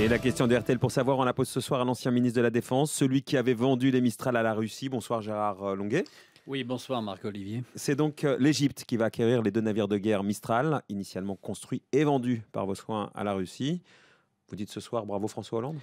Et la question de pour savoir, on la pose ce soir à l'ancien ministre de la Défense, celui qui avait vendu les Mistral à la Russie. Bonsoir Gérard euh, Longuet. Oui, bonsoir Marc-Olivier. C'est donc euh, l'Égypte qui va acquérir les deux navires de guerre Mistral, initialement construits et vendus par vos soins à la Russie. Vous dites ce soir bravo François Hollande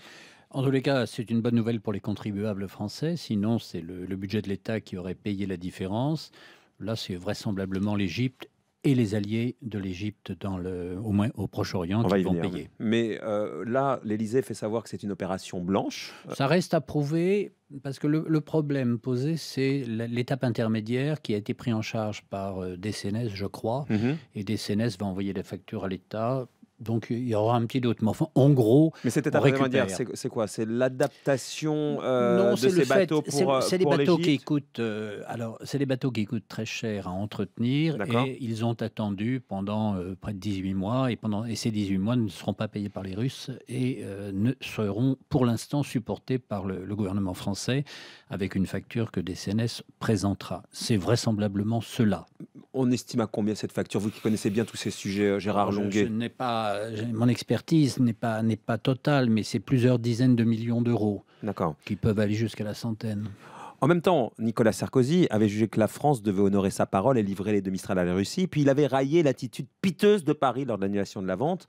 en tous les cas, c'est une bonne nouvelle pour les contribuables français. Sinon, c'est le, le budget de l'État qui aurait payé la différence. Là, c'est vraisemblablement l'Égypte et les alliés de l'Égypte dans le, au moins au Proche-Orient qui vont payer. Mais euh, là, l'Élysée fait savoir que c'est une opération blanche. Euh, Ça reste à prouver parce que le, problème posé, c'est l'étape intermédiaire qui a été prise en charge par euh, je crois. Mhm. Et DCNS va envoyer des factures à l'État donc il y aura un petit doute. Mais en gros. Mais c'était à dire, C'est quoi C'est l'adaptation euh, de ces bateaux pour. Euh, c'est les bateaux qui coûtent. Euh, alors, c'est des bateaux qui coûtent très cher à entretenir. Et ils ont attendu pendant près de 18 mois. Et, pendant, et ces 18 mois ne seront pas payés par les Russes et ne seront pour l'instant supportés par le, le, gouvernement français avec une facture que DCNS présentera. C'est vraisemblablement cela on estime à combien cette facture Vous qui connaissez bien tous ces sujets, euh, Gérard euh, Longuet. Je, pas, euh, mon expertise n'est pas, n'est pas totale, mais c'est plusieurs dizaines de millions d'euros. Qui peuvent aller jusqu'à la centaine. En même temps, Nicolas Sarkozy avait jugé que la France devait honorer sa parole et livrer les demi Mistral à la Russie. Puis il avait raillé l'attitude piteuse de Paris lors de l'annulation de la vente.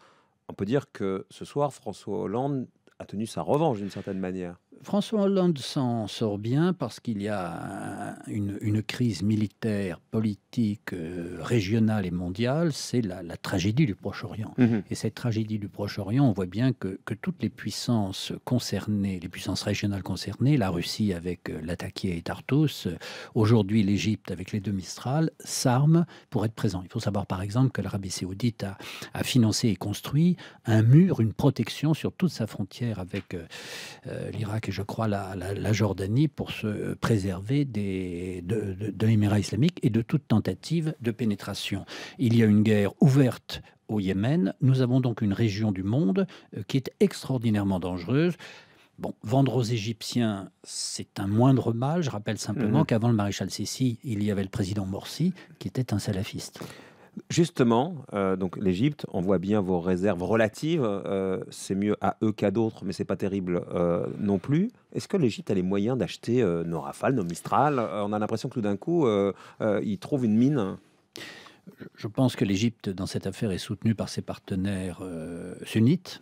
On peut dire que ce soir, François Hollande a tenu sa revanche d'une certaine manière. François Hollande s'en sort bien parce qu'il y a une, crise militaire, politique, euh, régionale et mondiale. C'est la, tragédie du Proche-Orient. Mhm. Et cette tragédie du Proche-Orient, on voit bien que, toutes les puissances concernées, les puissances régionales concernées, la Russie avec euh, l'attaqué et Tartus, euh, aujourd'hui l'Égypte avec les deux Mistral, s'arment pour être présents. Il faut savoir par exemple que l'Arabie saoudite a, a, financé et construit un mur, une protection sur toute sa frontière avec l'Irak je crois la, Jordanie pour se préserver des, de, l'émirat islamique et de toute tentative de pénétration. Il y a une guerre ouverte au Yémen. Nous avons donc une région du monde euh, qui est extraordinairement dangereuse. Bon, vendre aux Égyptiens, c'est un moindre mal. Je rappelle simplement mhm. qu'avant le maréchal Sisi, il y avait le président Morsi, qui était un salafiste. Justement, euh, donc l'Égypte, on voit bien vos réserves relatives. Euh, c'est mieux à eux qu'à d'autres, mais c'est pas terrible euh, non plus. Est-ce que l'Égypte a les moyens d'acheter nos Rafales, nos Mistral On a l'impression que tout d'un coup, il trouve ils trouvent une mine. Je- pense que l'Égypte, dans cette affaire, est soutenue par ses partenaires sunnites.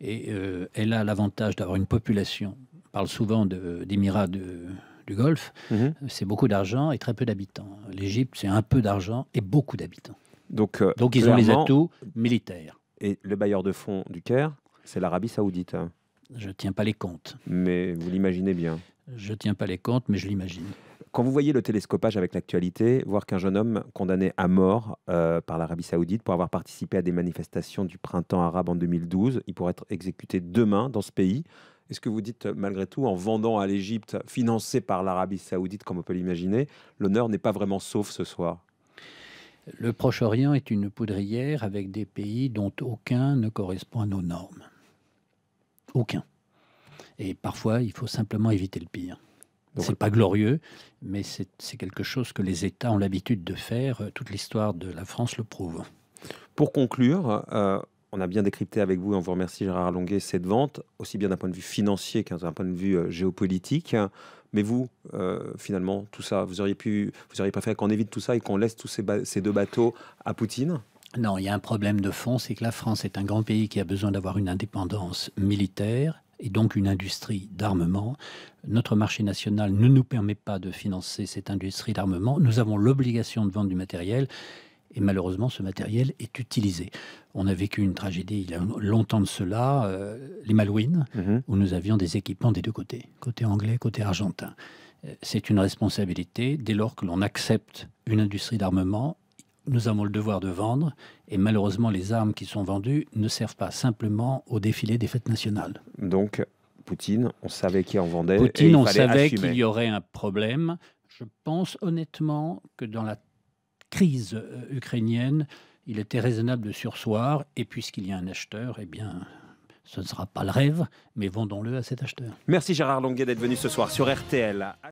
Et elle a l'avantage d'avoir une population. On parle souvent d'Émirats du Golfe. Mhm. C'est beaucoup d'argent et très peu d'habitants. L'Égypte, c'est un peu d'argent et beaucoup d'habitants. Euh, Donc, ils ont les atouts militaires. Et le bailleur de fonds du Caire, c'est l'Arabie saoudite. Je ne tiens pas les comptes. Mais vous l'imaginez bien. Je ne tiens pas les comptes, mais je l'imagine. Quand vous voyez le télescopage avec l'actualité, voir qu'un jeune homme condamné à mort euh, par l'Arabie saoudite pour avoir participé à des manifestations du printemps arabe en 2012, il pourrait être exécuté demain dans ce pays. Est-ce que vous dites, malgré tout, en vendant à l'Égypte, financé par l'Arabie saoudite, comme on peut l'imaginer, l'honneur n'est pas vraiment sauf ce soir le Proche-Orient est une poudrière avec des pays dont aucun ne correspond à nos normes. Aucun. Et parfois, il faut simplement éviter le pire. C'est pas glorieux, mais c'est quelque chose que les États ont l'habitude de faire. Toute l'histoire de la France le prouve. Pour conclure, euh, on a bien décrypté avec vous, et on vous remercie Gérard Longuet, cette vente, aussi bien d'un point de vue financier qu'un point de vue euh, géopolitique. Mais vous, euh, finalement, tout ça, vous auriez, pu, vous auriez préféré qu'on évite tout ça et qu'on laisse tous ces deux bateaux à Poutine Non, il y a un problème de fond, c'est que la France est un grand pays qui a besoin d'avoir une indépendance militaire et donc une industrie d'armement. Notre marché national ne nous permet pas de financer cette industrie d'armement. Nous avons l'obligation de vendre du matériel et malheureusement, ce matériel est utilisé. On a vécu une tragédie il y a longtemps de cela, euh, les Malouines, mhm. où nous avions des équipements des deux côtés, côté anglais, côté argentin. Euh, c'est une responsabilité. Dès lors que l'on accepte une industrie d'armement, nous avons le devoir de vendre. Et malheureusement, les armes qui sont vendues ne servent pas simplement au défilé des fêtes nationales. Donc, Poutine, on savait qui en vendait. Poutine, on savait qu'il y aurait un problème. Je pense honnêtement que dans la crise euh, ukrainienne, il était raisonnable de sursoir, et puisqu'il y a un acheteur, eh bien, ce ne sera pas le rêve, mais vendons-le à cet acheteur. Merci Gérard Longuet d'être venu ce soir sur RTL.